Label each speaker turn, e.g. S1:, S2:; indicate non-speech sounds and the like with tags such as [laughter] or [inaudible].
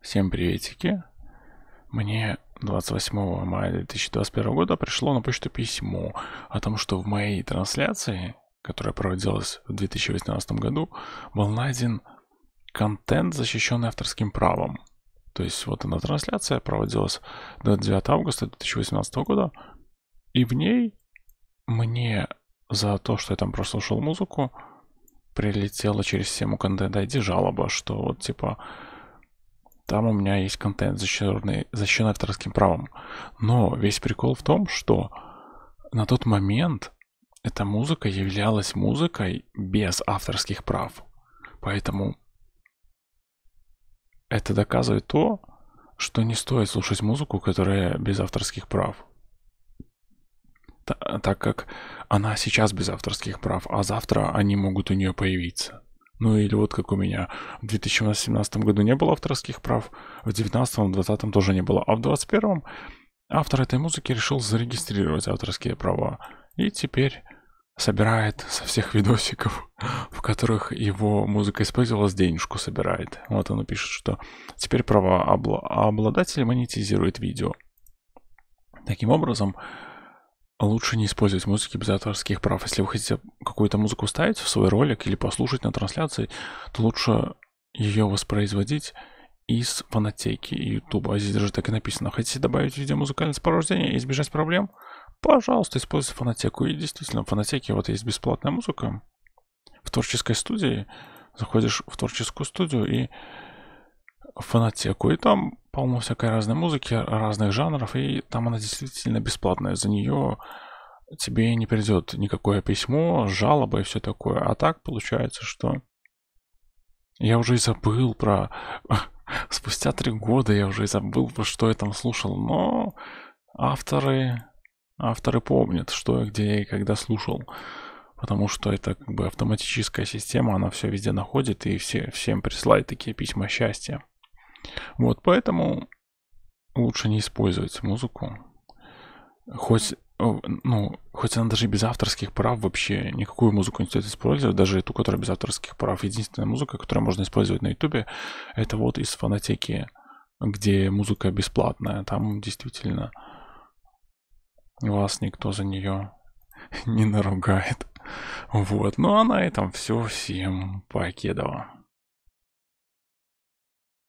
S1: Всем приветики. Мне 28 мая 2021 года пришло на почту письмо о том, что в моей трансляции, которая проводилась в 2018 году, был найден контент, защищенный авторским правом. То есть вот она трансляция проводилась 29 августа 2018 года, и в ней мне за то, что я там прослушал музыку, прилетела через тему контент ID жалоба, что вот типа там у меня есть контент, защищенный, защищенный авторским правом. Но весь прикол в том, что на тот момент эта музыка являлась музыкой без авторских прав. Поэтому это доказывает то, что не стоит слушать музыку, которая без авторских прав. Т- так как она сейчас без авторских прав, а завтра они могут у нее появиться. Ну или вот как у меня. В 2017 году не было авторских прав, в 2019-2020 тоже не было, а в 2021 автор этой музыки решил зарегистрировать авторские права. И теперь собирает со всех видосиков, [laughs] в которых его музыка использовалась, денежку собирает. Вот оно пишет, что теперь права обла- обладатель монетизирует видео. Таким образом, Лучше не использовать музыки без авторских прав. Если вы хотите какую-то музыку вставить в свой ролик или послушать на трансляции, то лучше ее воспроизводить из фанатейки YouTube. А здесь даже так и написано. Хотите добавить видео музыкальное сопровождение и избежать проблем? Пожалуйста, используйте фанатеку. И действительно, в фанатеке вот есть бесплатная музыка. В творческой студии заходишь в творческую студию и в фанатеку, и там полно всякой разной музыки, разных жанров, и там она действительно бесплатная. За нее тебе не придет никакое письмо, жалобы и все такое. А так получается, что я уже и забыл про... [laughs] Спустя три года я уже и забыл, про что я там слушал, но авторы... Авторы помнят, что я где и когда слушал. Потому что это как бы автоматическая система, она все везде находит и все, всем присылает такие письма счастья. Вот поэтому лучше не использовать музыку. Хоть, э, ну, хоть она даже без авторских прав вообще никакую музыку не стоит использовать, даже ту, которая без авторских прав. Единственная музыка, которую можно использовать на Ютубе, это вот из фанатеки, где музыка бесплатная. Там действительно вас никто за нее [laughs] не наругает. Вот. Ну а на этом все. Всем покедова.